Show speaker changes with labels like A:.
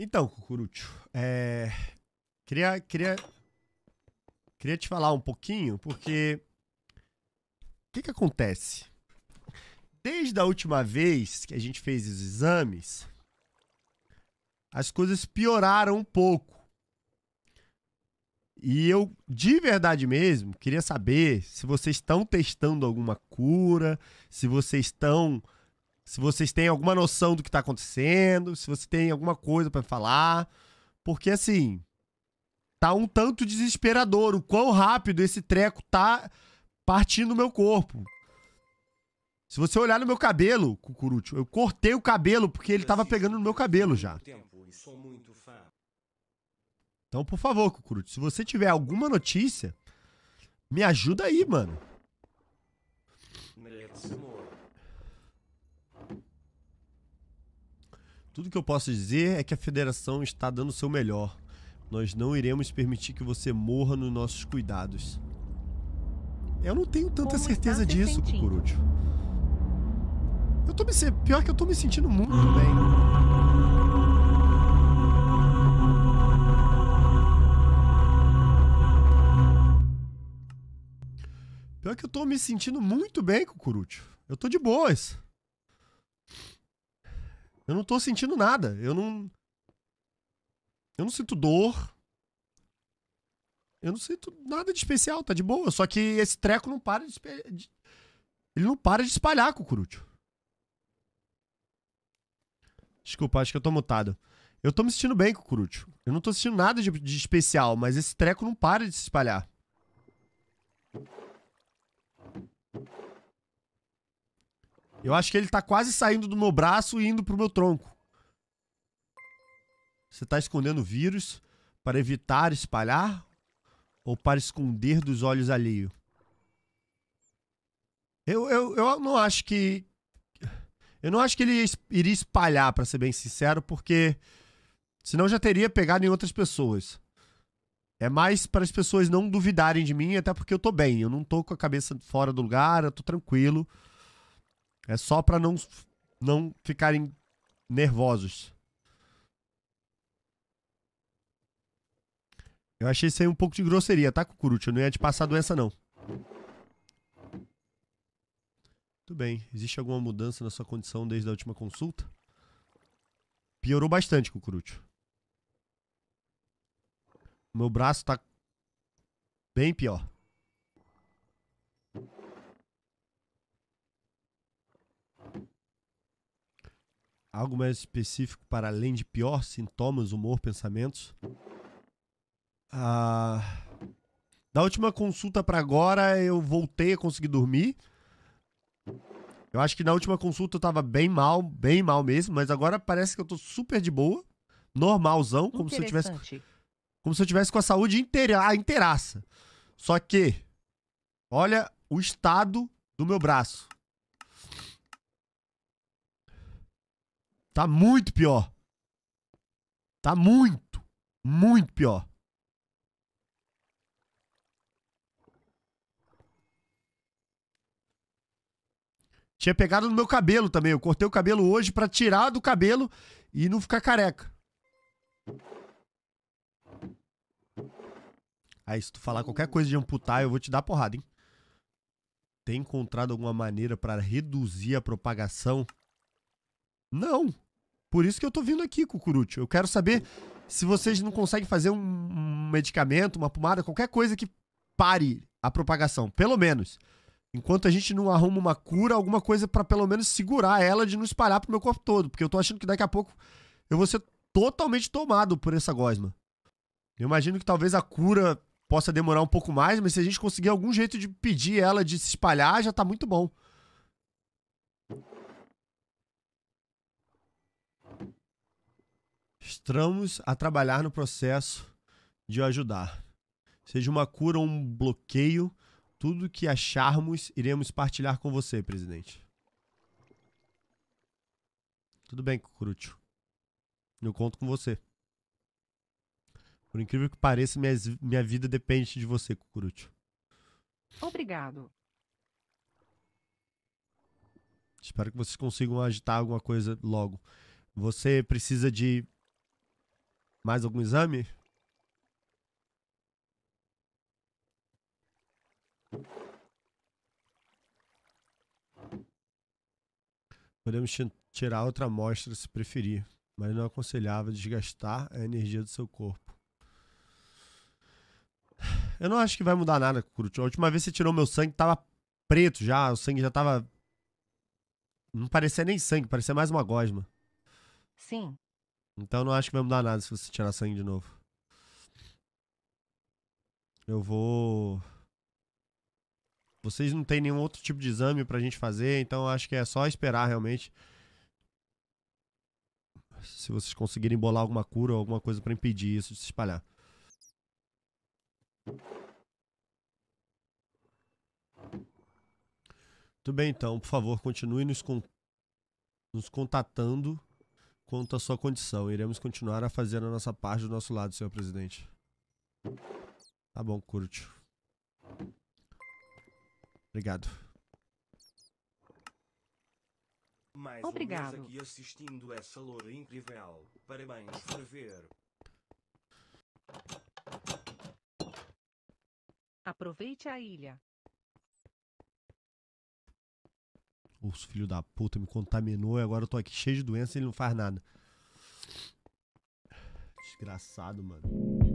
A: Então, Cucurucho, é, queria, queria, queria te falar um pouquinho, porque o que, que acontece? Desde a última vez que a gente fez os exames, as coisas pioraram um pouco. E eu, de verdade mesmo, queria saber se vocês estão testando alguma cura, se vocês estão se vocês têm alguma noção do que está acontecendo, se você tem alguma coisa para falar, porque assim, tá um tanto desesperador o quão rápido esse treco tá partindo do meu corpo. Se você olhar no meu cabelo, Cucurucho, eu cortei o cabelo porque ele tava pegando no meu cabelo já. Então, por favor, Cucurucho, se você tiver alguma notícia, me ajuda aí, mano. Merece amor. Tudo que eu posso dizer é que a federação está dando o seu melhor. Nós não iremos permitir que você morra nos nossos cuidados. Eu não tenho tanta Como certeza disso, Cucurucho. Eu tô me sentindo Pior que eu tô me sentindo muito bem. Pior que eu tô me sentindo muito bem Cucurucho. Eu tô de boas. Eu não tô sentindo nada. Eu não. Eu não sinto dor. Eu não sinto nada de especial, tá de boa. Só que esse treco não para de. ele não para de espalhar, Cucurúcio. Desculpa, acho que eu tô mutado. Eu tô me sentindo bem, Cucurúcio. Eu não tô sentindo nada de, de especial, mas esse treco não para de se espalhar. Eu acho que ele tá quase saindo do meu braço e indo pro meu tronco. Você tá escondendo o vírus para evitar espalhar ou para esconder dos olhos alheio? Eu, eu, eu não acho que. Eu não acho que ele iria espalhar, para ser bem sincero, porque senão já teria pegado em outras pessoas. É mais para as pessoas não duvidarem de mim, até porque eu tô bem. Eu não tô com a cabeça fora do lugar, eu tô tranquilo. É só pra não, não ficarem nervosos. Eu achei isso aí um pouco de grosseria, tá, Cucurute? Eu não ia te passar doença, não. Tudo bem. Existe alguma mudança na sua condição desde a última consulta? Piorou bastante, Cucurute. Meu braço tá bem pior. Algo mais específico para além de pior sintomas, humor, pensamentos? Ah, da última consulta para agora, eu voltei a conseguir dormir. Eu acho que na última consulta eu tava bem mal, bem mal mesmo, mas agora parece que eu tô super de boa, normalzão, como se eu tivesse como se eu tivesse com a saúde inteira, ah, inteiraça. Só que olha o estado do meu braço. Tá muito pior. Tá muito, muito pior. Tinha pegado no meu cabelo também. Eu cortei o cabelo hoje para tirar do cabelo e não ficar careca. Aí, se tu falar qualquer coisa de amputar, eu vou te dar porrada, hein? Tem encontrado alguma maneira para reduzir a propagação? Não. Por isso que eu tô vindo aqui, Cucurucho. Eu quero saber se vocês não conseguem fazer um, medicamento, uma pomada, qualquer coisa que pare a propagação, pelo menos. Enquanto a gente não arruma uma cura, alguma coisa para pelo menos segurar ela de não espalhar pro meu corpo todo, porque eu tô achando que daqui a pouco eu vou ser totalmente tomado por essa gosma. Eu imagino que talvez a cura possa demorar um pouco mais, mas se a gente conseguir algum jeito de pedir ela de se espalhar, já tá muito bom. entramos a trabalhar no processo de ajudar. Seja uma cura ou um bloqueio, tudo que acharmos iremos partilhar com você, presidente. Tudo bem, Cucurúcio. Eu conto com você. Por incrível que pareça, minha, minha vida depende de você, Cucurúcio. Obrigado. Espero que vocês consigam agitar alguma coisa logo. Você precisa de mais algum exame? Podemos tirar outra amostra se preferir, mas não é aconselhava desgastar a energia do seu corpo. Eu não acho que vai mudar nada, Kurut. A última vez que você tirou meu sangue tava preto já, o sangue já tava. Não parecia nem sangue, parecia mais uma gosma. Sim, então não acho que vai mudar nada se você tirar sangue de novo. Eu vou. Vocês não tem nenhum outro tipo de exame pra gente fazer, então acho que é só esperar realmente. Se vocês conseguirem bolar alguma cura ou alguma coisa pra impedir isso de se espalhar. Muito bem, então, por favor, continue nos, con nos contatando quanto à sua condição. Iremos continuar a fazer a nossa parte do nosso lado, senhor presidente. Tá bom, curte. Obrigado. Mais Obrigado. aqui assistindo essa loura incrível. Parabéns por ver. Aproveite a ilha. os filho da puta me contaminou e agora eu tô aqui cheio de doença e ele não faz nada. Desgraçado, mano.